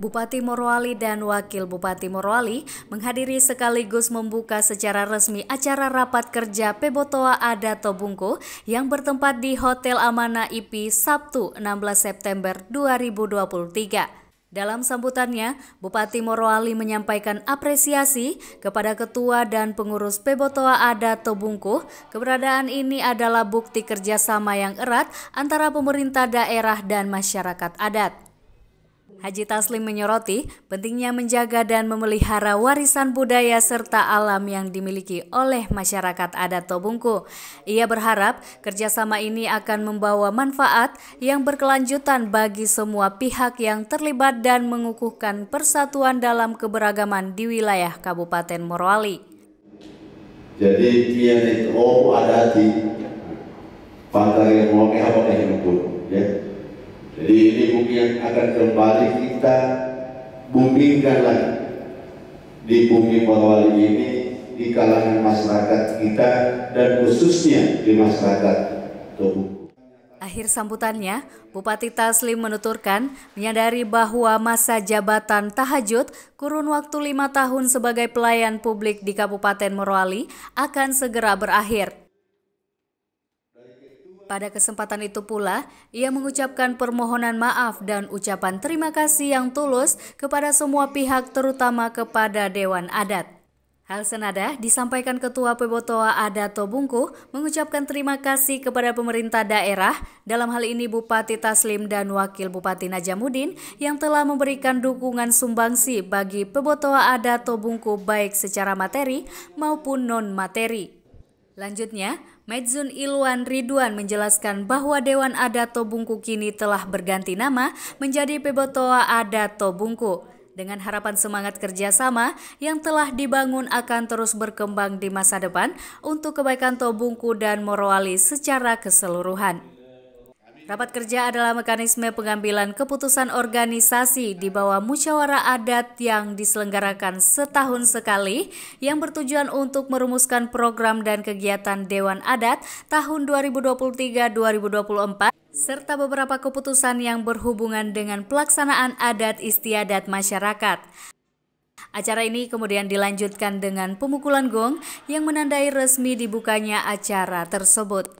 Bupati Morowali dan Wakil Bupati Morowali menghadiri sekaligus membuka secara resmi acara rapat kerja Pebotoa Adato Bungku yang bertempat di Hotel Amana IP Sabtu 16 September 2023. Dalam sambutannya, Bupati Morowali menyampaikan apresiasi kepada ketua dan pengurus Pebotoa Ada Tobungku. Keberadaan ini adalah bukti kerjasama yang erat antara pemerintah daerah dan masyarakat adat. Haji Taslim menyoroti pentingnya menjaga dan memelihara warisan budaya serta alam yang dimiliki oleh masyarakat adat Tobungku. Ia berharap kerjasama ini akan membawa manfaat yang berkelanjutan bagi semua pihak yang terlibat dan mengukuhkan persatuan dalam keberagaman di wilayah Kabupaten Morowali. Jadi kian itu ada di pantai yang mau apa yang bumi yang akan kembali kita bumikan lagi di bumi Morowali ini di kalangan masyarakat kita dan khususnya di masyarakat Tubuh. Akhir sambutannya, Bupati Taslim menuturkan menyadari bahwa masa jabatan tahajud kurun waktu lima tahun sebagai pelayan publik di Kabupaten Morowali akan segera berakhir. Pada kesempatan itu pula, ia mengucapkan permohonan maaf dan ucapan terima kasih yang tulus kepada semua pihak terutama kepada Dewan Adat. Hal senada disampaikan Ketua Pebotoa Adato Tobungku mengucapkan terima kasih kepada pemerintah daerah, dalam hal ini Bupati Taslim dan Wakil Bupati Najamudin yang telah memberikan dukungan sumbangsi bagi Pebotoa Adato Tobungku baik secara materi maupun non-materi. Lanjutnya, Medzun Ilwan Ridwan menjelaskan bahwa Dewan Adat Tobungku kini telah berganti nama menjadi Pebotoa Adat Tobungku. Dengan harapan semangat kerjasama yang telah dibangun akan terus berkembang di masa depan untuk kebaikan Tobungku dan Morowali secara keseluruhan. Rapat kerja adalah mekanisme pengambilan keputusan organisasi di bawah musyawarah adat yang diselenggarakan setahun sekali yang bertujuan untuk merumuskan program dan kegiatan Dewan Adat tahun 2023-2024 serta beberapa keputusan yang berhubungan dengan pelaksanaan adat istiadat masyarakat. Acara ini kemudian dilanjutkan dengan pemukulan gong yang menandai resmi dibukanya acara tersebut.